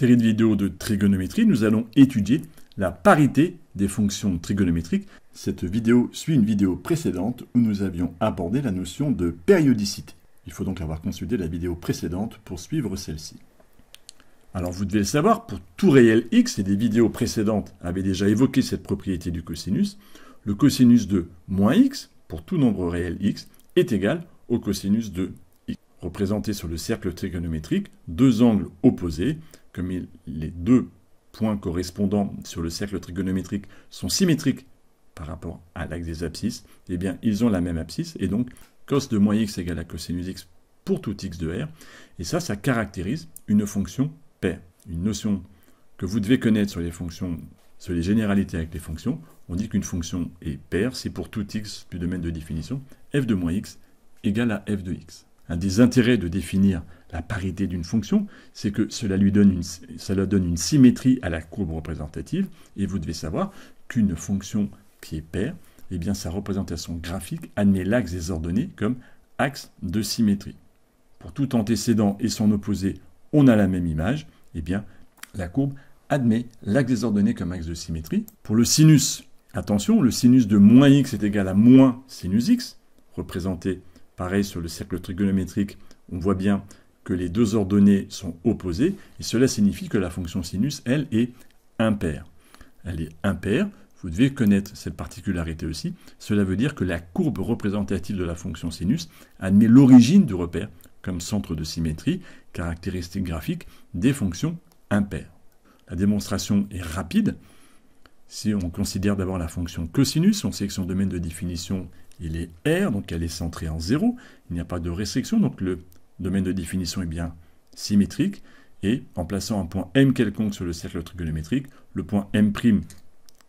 série de vidéos de trigonométrie, nous allons étudier la parité des fonctions trigonométriques. Cette vidéo suit une vidéo précédente où nous avions abordé la notion de périodicité. Il faut donc avoir consulté la vidéo précédente pour suivre celle-ci. Alors vous devez le savoir, pour tout réel x, et des vidéos précédentes avaient déjà évoqué cette propriété du cosinus, le cosinus de moins x, pour tout nombre réel x, est égal au cosinus de représentés sur le cercle trigonométrique, deux angles opposés, comme les deux points correspondants sur le cercle trigonométrique sont symétriques par rapport à l'axe des abscisses, eh bien, ils ont la même abscisse, et donc cos de moins x égale à cosinus x pour tout x de r, et ça, ça caractérise une fonction paire, une notion que vous devez connaître sur les fonctions, sur les généralités avec les fonctions. On dit qu'une fonction est paire, c'est pour tout x du domaine de définition, f de moins x égale à f de x. Un des intérêts de définir la parité d'une fonction, c'est que cela lui donne une, symétrie à la courbe représentative, et vous devez savoir qu'une fonction qui est paire, eh bien sa représentation graphique admet l'axe des ordonnées comme axe de symétrie. Pour tout antécédent et son opposé, on a la même image, eh bien la courbe admet l'axe des ordonnées comme axe de symétrie. Pour le sinus, attention, le sinus de moins x est égal à moins sinus x, représenté Pareil sur le cercle trigonométrique, on voit bien que les deux ordonnées sont opposées, et cela signifie que la fonction sinus, elle, est impaire. Elle est impaire, vous devez connaître cette particularité aussi, cela veut dire que la courbe représentative de la fonction sinus admet l'origine du repère comme centre de symétrie, caractéristique graphique des fonctions impaires. La démonstration est rapide, si on considère d'abord la fonction cosinus, on sait que son domaine de définition, il est R, donc elle est centrée en 0. Il n'y a pas de restriction, donc le domaine de définition est bien symétrique. Et en plaçant un point M quelconque sur le cercle trigonométrique, le point M'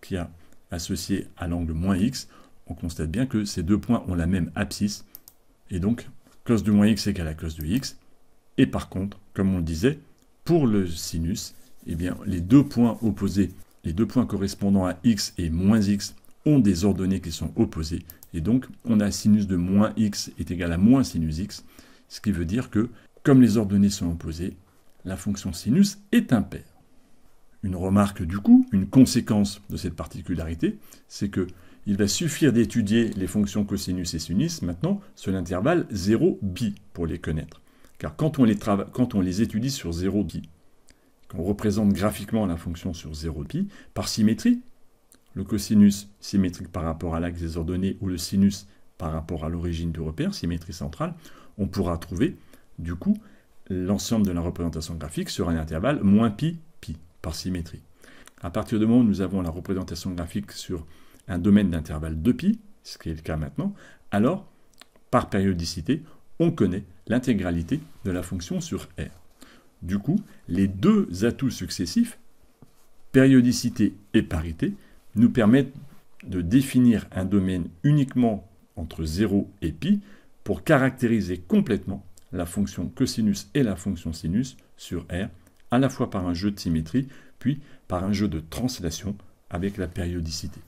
qui a associé à l'angle moins X, on constate bien que ces deux points ont la même abscisse. Et donc, cos de moins X égale à cos de X. Et par contre, comme on le disait, pour le sinus, eh bien, les deux points opposés les deux points correspondant à x et moins x ont des ordonnées qui sont opposées. Et donc, on a sinus de moins x est égal à moins sinus x, ce qui veut dire que, comme les ordonnées sont opposées, la fonction sinus est impaire. Une remarque du coup, une conséquence de cette particularité, c'est que il va suffire d'étudier les fonctions cosinus et sinus maintenant sur l'intervalle 0 bi pour les connaître. Car quand on les, quand on les étudie sur 0 bi, on représente graphiquement la fonction sur 0π, par symétrie, le cosinus symétrique par rapport à l'axe des ordonnées ou le sinus par rapport à l'origine du repère, symétrie centrale, on pourra trouver, du coup, l'ensemble de la représentation graphique sur un intervalle moins pi, pi, par symétrie. À partir du moment où nous avons la représentation graphique sur un domaine d'intervalle 2π, ce qui est le cas maintenant, alors, par périodicité, on connaît l'intégralité de la fonction sur R. Du coup, les deux atouts successifs, périodicité et parité, nous permettent de définir un domaine uniquement entre 0 et pi pour caractériser complètement la fonction cosinus et la fonction sinus sur R, à la fois par un jeu de symétrie, puis par un jeu de translation avec la périodicité.